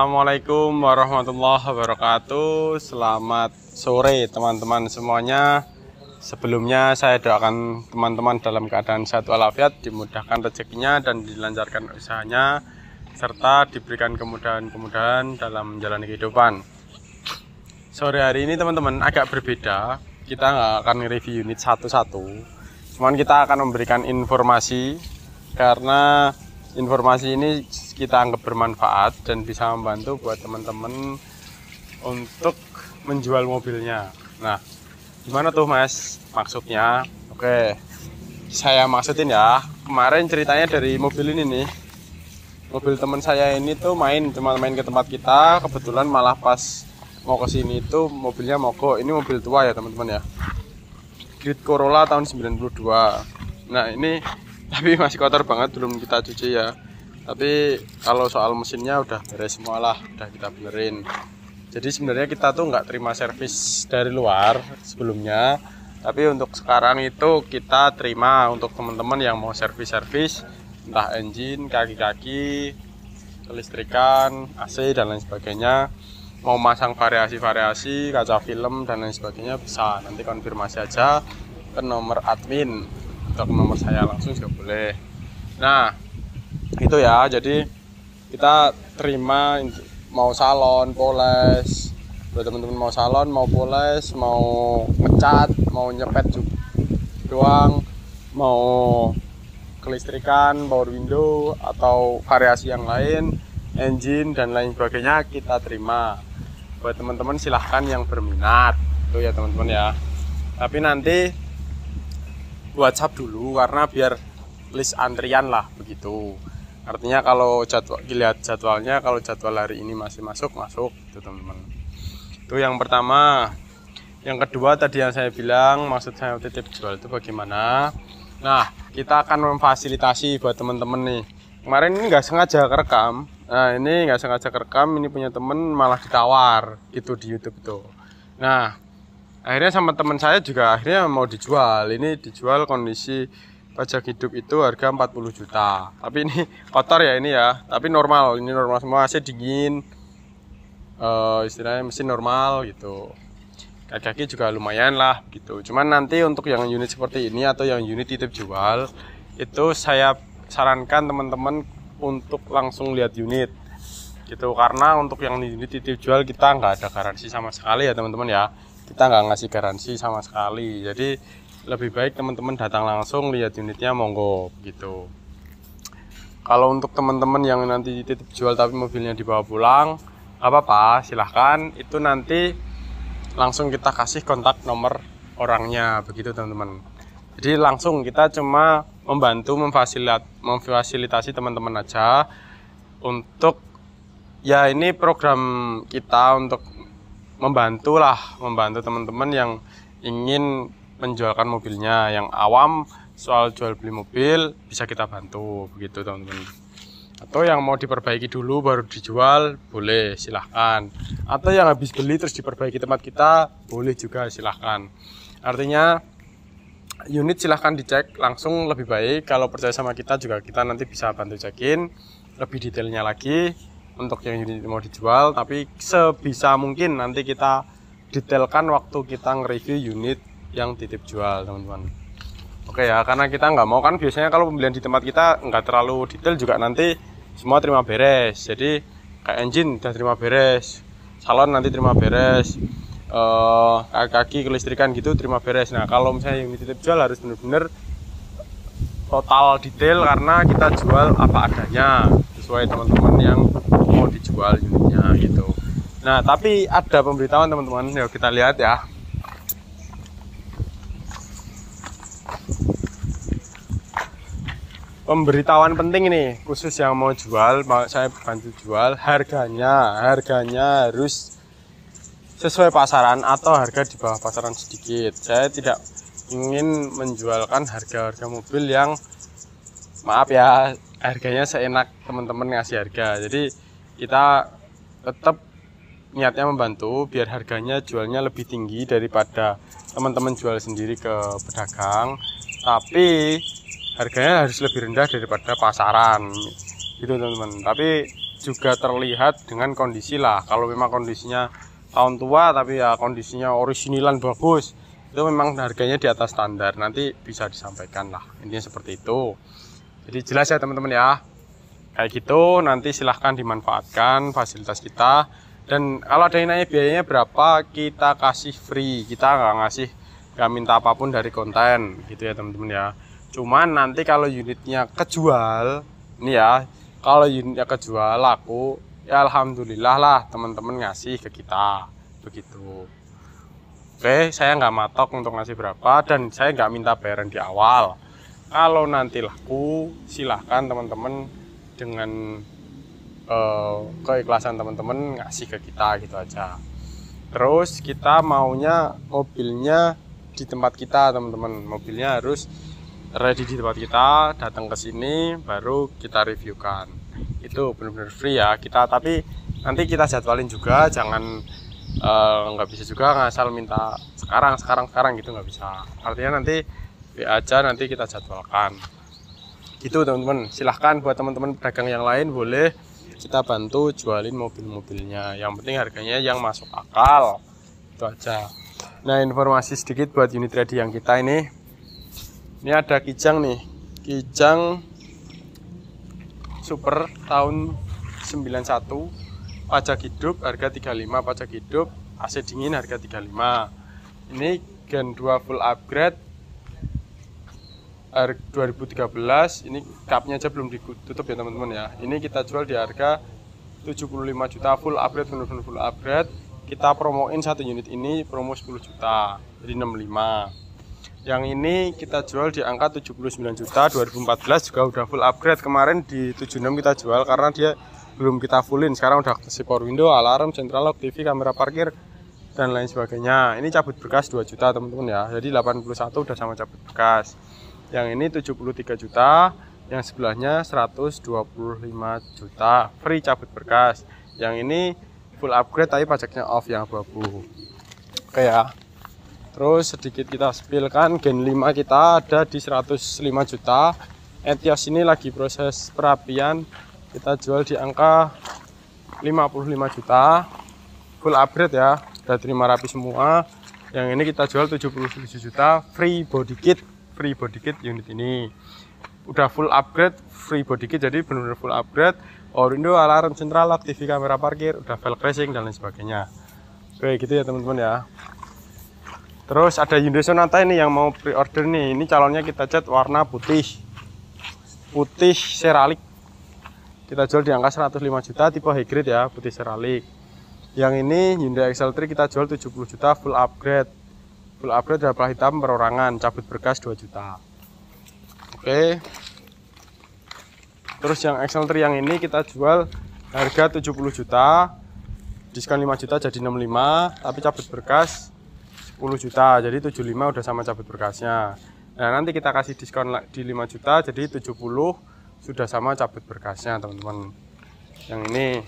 Assalamualaikum warahmatullahi wabarakatuh Selamat sore teman-teman semuanya Sebelumnya saya doakan teman-teman dalam keadaan sehat walafiat Dimudahkan rezekinya dan dilancarkan usahanya Serta diberikan kemudahan-kemudahan dalam menjalani kehidupan Sore hari ini teman-teman agak berbeda Kita nggak akan review unit satu-satu Cuman kita akan memberikan informasi Karena informasi ini kita anggap bermanfaat dan bisa membantu buat teman-teman untuk menjual mobilnya. Nah, gimana tuh Mas maksudnya? Oke, saya maksudin ya. Kemarin ceritanya dari mobil ini nih. Mobil teman saya ini tuh main cuma main ke tempat kita, kebetulan malah pas mau ke sini itu mobilnya mogok. Ini mobil tua ya, teman-teman ya. Grid Corolla tahun 92. Nah, ini tapi masih kotor banget belum kita cuci ya tapi kalau soal mesinnya udah beres semua lah udah kita benerin jadi sebenarnya kita tuh nggak terima servis dari luar sebelumnya tapi untuk sekarang itu kita terima untuk teman-teman yang mau servis-servis entah engine, kaki-kaki, kelistrikan, AC dan lain sebagainya mau masang variasi-variasi kaca film dan lain sebagainya bisa nanti konfirmasi aja ke nomor admin ke nomor saya langsung juga boleh nah itu ya jadi kita terima mau salon poles buat teman-teman mau salon mau poles mau ngecat mau nyepet juga doang mau kelistrikan power window atau variasi yang lain engine dan lain sebagainya kita terima buat teman-teman silahkan yang berminat itu ya teman-teman ya tapi nanti WhatsApp dulu karena biar list antrian lah begitu artinya kalau jadwal dilihat jadwalnya kalau jadwal hari ini masih masuk masuk itu teman-teman itu yang pertama yang kedua tadi yang saya bilang maksud saya titip jual itu bagaimana nah kita akan memfasilitasi buat teman-teman nih kemarin ini nggak sengaja kerekam nah ini nggak sengaja kerekam ini punya temen malah ditawar itu di YouTube tuh nah akhirnya sama teman saya juga akhirnya mau dijual ini dijual kondisi pajak hidup itu harga 40 juta tapi ini kotor ya ini ya tapi normal ini normal semua AC dingin uh, istilahnya mesin normal gitu kaki-kaki juga lumayan lah gitu cuman nanti untuk yang unit seperti ini atau yang unit titip jual itu saya sarankan teman-teman untuk langsung lihat unit gitu karena untuk yang unit titip jual kita nggak ada garansi sama sekali ya teman-teman ya kita nggak ngasih garansi sama sekali jadi lebih baik teman-teman datang langsung lihat unitnya monggo gitu kalau untuk teman-teman yang nanti titip jual tapi mobilnya dibawa pulang apa-apa silahkan itu nanti langsung kita kasih kontak nomor orangnya begitu teman-teman jadi langsung kita cuma membantu memfasilitasi teman-teman aja untuk ya ini program kita untuk membantulah membantu teman-teman yang ingin menjualkan mobilnya yang awam soal jual beli mobil bisa kita bantu begitu teman-teman atau yang mau diperbaiki dulu baru dijual boleh silahkan atau yang habis beli terus diperbaiki tempat kita boleh juga silahkan artinya unit silahkan dicek langsung lebih baik kalau percaya sama kita juga kita nanti bisa bantu cekin lebih detailnya lagi untuk yang unit mau dijual tapi sebisa mungkin nanti kita detailkan waktu kita nge-review unit yang titip jual teman-teman oke ya karena kita nggak mau kan biasanya kalau pembelian di tempat kita nggak terlalu detail juga nanti semua terima beres jadi kayak engine udah terima beres salon nanti terima beres uh, kaki kelistrikan gitu terima beres nah kalau misalnya yang titip jual harus benar-benar total detail karena kita jual apa adanya sesuai teman-teman yang dijual unitnya gitu nah tapi ada pemberitahuan teman-teman yuk kita lihat ya pemberitahuan penting ini khusus yang mau jual mau saya bantu jual harganya harganya harus sesuai pasaran atau harga di bawah pasaran sedikit saya tidak ingin menjualkan harga-harga mobil yang maaf ya harganya seenak teman-teman ngasih harga jadi kita tetap niatnya membantu biar harganya jualnya lebih tinggi daripada teman-teman jual sendiri ke pedagang tapi harganya harus lebih rendah daripada pasaran gitu teman-teman tapi juga terlihat dengan kondisi lah kalau memang kondisinya tahun tua tapi ya kondisinya orisinilan bagus itu memang harganya di atas standar nanti bisa disampaikan lah intinya seperti itu jadi jelas ya teman-teman ya kayak gitu nanti silahkan dimanfaatkan fasilitas kita dan kalau ada yang nanya biayanya berapa kita kasih free kita nggak ngasih nggak minta apapun dari konten gitu ya teman-teman ya cuman nanti kalau unitnya kejual ini ya kalau unitnya kejual laku ya alhamdulillah lah teman-teman ngasih ke kita begitu oke saya nggak matok untuk ngasih berapa dan saya nggak minta bayaran di awal kalau nanti laku silahkan teman-teman dengan uh, keikhlasan teman-teman ngasih ke kita gitu aja terus kita maunya mobilnya di tempat kita teman-teman mobilnya harus ready di tempat kita datang ke sini baru kita reviewkan itu benar-benar free ya kita tapi nanti kita jadwalin juga jangan eh, nggak uh, bisa juga ngasal minta sekarang sekarang sekarang gitu nggak bisa artinya nanti ya aja nanti kita jadwalkan gitu teman-teman silahkan buat teman-teman pedagang yang lain boleh kita bantu jualin mobil-mobilnya yang penting harganya yang masuk akal itu aja nah informasi sedikit buat unit ready yang kita ini ini ada kijang nih kijang super tahun 91 pajak hidup harga 35 pajak hidup AC dingin harga 35 ini Gen 2 full upgrade R 2013 ini cupnya aja belum ditutup ya teman-teman ya ini kita jual di harga 75 juta full upgrade full, full, full upgrade kita promoin satu unit ini promo 10 juta jadi 65 yang ini kita jual di angka 79 juta 2014 juga udah full upgrade kemarin di 76 kita jual karena dia belum kita fullin sekarang udah si power window alarm central lock TV kamera parkir dan lain sebagainya ini cabut berkas 2 juta teman-teman ya jadi 81 udah sama cabut berkas yang ini 73 juta yang sebelahnya 125 juta free cabut berkas yang ini full upgrade tapi pajaknya off yang abu-abu oke ya terus sedikit kita spilkan gen 5 kita ada di 105 juta Etios ini lagi proses perapian kita jual di angka 55 juta full upgrade ya udah terima rapi semua yang ini kita jual 77 juta free body kit free body kit unit ini udah full upgrade free body kit jadi benar-benar full upgrade Orindo alarm sentral TV kamera parkir udah velg racing dan lain sebagainya oke gitu ya teman-teman ya terus ada Hyundai Sonata ini yang mau pre-order nih ini calonnya kita cat warna putih putih seralik kita jual di angka 105 juta tipe hybrid ya putih seralik yang ini Hyundai XL3 kita jual 70 juta full upgrade full upgrade dapat hitam perorangan cabut berkas 2 juta oke okay. terus yang Excel yang ini kita jual harga 70 juta diskon 5 juta jadi 65 tapi cabut berkas 10 juta jadi 75 udah sama cabut berkasnya nah nanti kita kasih diskon di 5 juta jadi 70 sudah sama cabut berkasnya teman-teman yang ini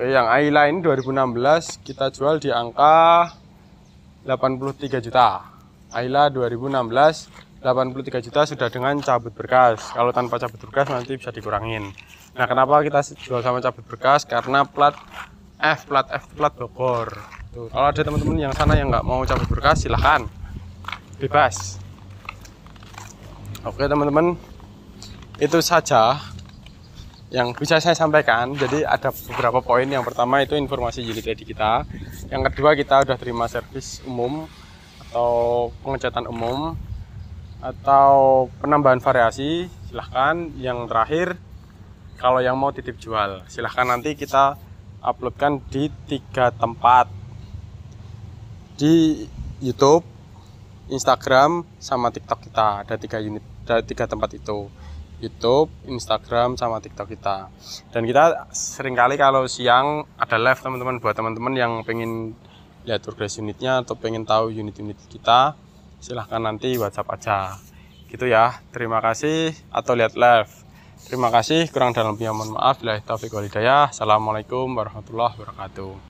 Eh, yang Aila 2016 kita jual di angka 83 juta. Ayla 2016 83 juta sudah dengan cabut berkas. Kalau tanpa cabut berkas nanti bisa dikurangin. Nah, kenapa kita jual sama cabut berkas? Karena plat F, plat F, plat Bogor. Kalau ada teman-teman yang sana yang nggak mau cabut berkas, silahkan bebas. Oke, teman-teman, itu saja yang bisa saya sampaikan. Jadi ada beberapa poin. Yang pertama itu informasi unit ready kita. Yang kedua kita sudah terima servis umum atau pengecatan umum atau penambahan variasi silahkan. Yang terakhir kalau yang mau titip jual silahkan nanti kita uploadkan di tiga tempat di YouTube, Instagram sama TikTok kita ada tiga unit ada tiga tempat itu. YouTube, Instagram, sama TikTok kita. Dan kita seringkali kalau siang ada live teman-teman buat teman-teman yang pengen lihat progress unitnya atau pengen tahu unit-unit kita, silahkan nanti WhatsApp aja. Gitu ya. Terima kasih atau lihat live. Terima kasih, kurang dalamnya mohon maaf. Bila taufik Assalamualaikum warahmatullahi wabarakatuh.